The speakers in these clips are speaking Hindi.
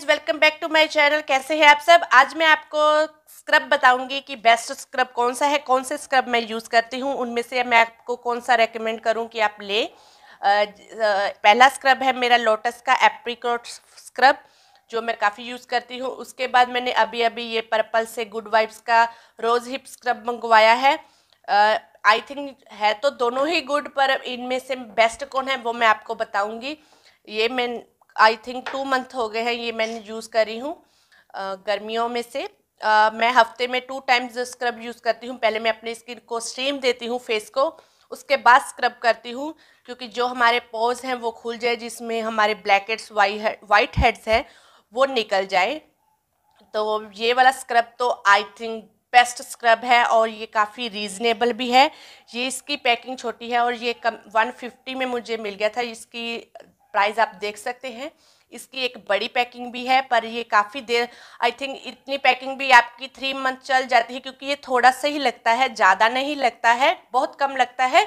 friends welcome back to my channel कैसे हैं आप सब आज मैं आपको स्क्रब बताऊंगी कि बेस्ट स्क्रब कौन सा है कौन से स्क्रब मैं यूज़ करती हूँ उनमें से मैं आपको कौन सा रेकमेंड करूँ कि आप लें पहला स्क्रब है मेरा लोटस का एप्रिकोट स्क्रब जो मैं काफ़ी यूज़ करती हूँ उसके बाद मैंने अभी अभी ये पर्पल से गुड वाइब्स का रोज़ हिप स्क्रब मंगवाया है आई थिंक है तो दोनों ही गुड पर इनमें से बेस्ट कौन है वो मैं आपको बताऊँगी ये मैं आई थिंक टू मंथ हो गए हैं ये मैंने यूज़ करी हूँ गर्मियों में से आ, मैं हफ्ते में टू टाइम्स स्क्रब यूज़ करती हूँ पहले मैं अपने स्किन को स्टीम देती हूँ फेस को उसके बाद स्क्रब करती हूँ क्योंकि जो हमारे पोज हैं वो खुल जाए जिसमें हमारे ब्लैक हेड्स वाइट हेड्स हैं वो निकल जाए तो ये वाला स्क्रब तो आई थिंक बेस्ट स्क्रब है और ये काफ़ी रीज़नेबल भी है ये इसकी पैकिंग छोटी है और ये कम वन फिफ्टी में मुझे मिल गया था इसकी प्राइस आप देख सकते हैं इसकी एक बड़ी पैकिंग भी है पर ये काफ़ी देर आई थिंक इतनी पैकिंग भी आपकी थ्री मंथ चल जाती है क्योंकि ये थोड़ा सा ही लगता है ज़्यादा नहीं लगता है बहुत कम लगता है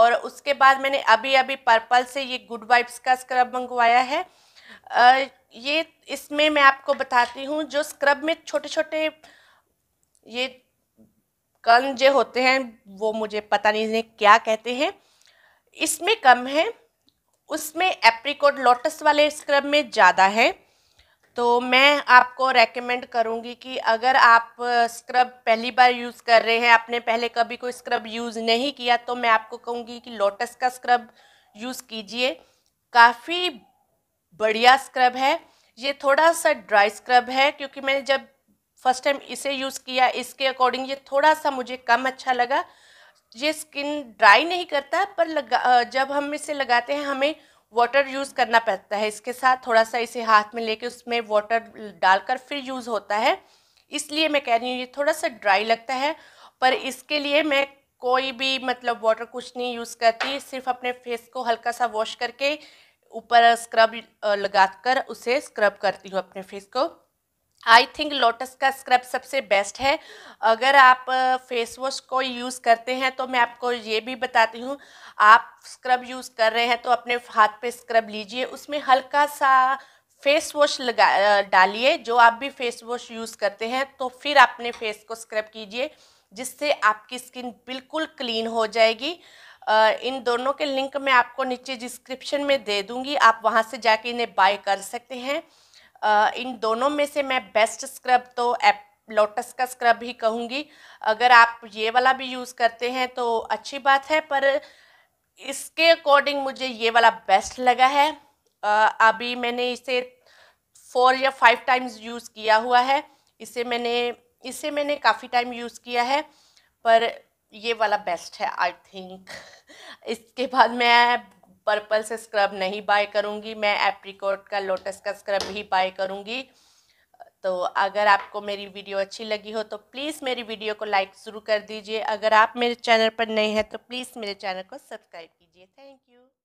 और उसके बाद मैंने अभी अभी पर्पल से ये गुड वाइब्स का स्क्रब मंगवाया है ये इसमें मैं आपको बताती हूँ जो स्क्रब में छोटे छोटे ये कन जो होते हैं वो मुझे पता नहीं क्या कहते हैं इसमें कम है उसमें एप्रिकोट लोटस वाले स्क्रब में ज़्यादा है तो मैं आपको रेकमेंड करूँगी कि अगर आप स्क्रब पहली बार यूज़ कर रहे हैं आपने पहले कभी कोई स्क्रब यूज़ नहीं किया तो मैं आपको कहूँगी कि लोटस का स्क्रब यूज़ कीजिए काफ़ी बढ़िया स्क्रब है ये थोड़ा सा ड्राई स्क्रब है क्योंकि मैंने जब फर्स्ट टाइम इसे यूज़ किया इसके अकॉर्डिंग ये थोड़ा सा मुझे कम अच्छा लगा ये स्किन ड्राई नहीं करता पर लगा जब हम इसे लगाते हैं हमें वाटर यूज़ करना पड़ता है इसके साथ थोड़ा सा इसे हाथ में लेके उसमें वाटर डालकर फिर यूज़ होता है इसलिए मैं कह रही हूँ ये थोड़ा सा ड्राई लगता है पर इसके लिए मैं कोई भी मतलब वाटर कुछ नहीं यूज़ करती सिर्फ अपने फेस को हल्का सा वॉश करके ऊपर स्क्रब लगा कर उसे स्क्रब करती हूँ अपने फेस को आई थिंक लोटस का स्क्रब सबसे बेस्ट है अगर आप फेस वॉश को यूज़ करते हैं तो मैं आपको ये भी बताती हूँ आप स्क्रब यूज़ कर रहे हैं तो अपने हाथ पे स्क्रब लीजिए उसमें हल्का सा फेस वॉश लगा डालिए जो आप भी फेस वॉश यूज़ करते हैं तो फिर अपने फेस को स्क्रब कीजिए जिससे आपकी स्किन बिल्कुल क्लीन हो जाएगी इन दोनों के लिंक मैं आपको नीचे डिस्क्रिप्शन में दे दूँगी आप वहाँ से जाके इन्हें बाय कर सकते हैं इन दोनों में से मैं बेस्ट स्क्रब तो एप लोटस का स्क्रब ही कहूँगी अगर आप ये वाला भी यूज़ करते हैं तो अच्छी बात है पर इसके अकॉर्डिंग मुझे ये वाला बेस्ट लगा है अभी मैंने इसे फोर या फाइव टाइम्स यूज़ किया हुआ है इसे मैंने इसे मैंने काफ़ी टाइम यूज़ किया है पर ये वाला बेस्ट है आई थिंक इसके बाद मैं पर्पल से स्क्रब नहीं बाय करूँगी मैं एप्रिकॉट का लोटस का स्क्रब ही बाय करूँगी तो अगर आपको मेरी वीडियो अच्छी लगी हो तो प्लीज़ मेरी वीडियो को लाइक ज़रूर कर दीजिए अगर आप मेरे चैनल पर नए हैं तो प्लीज़ मेरे चैनल को सब्सक्राइब कीजिए थैंक यू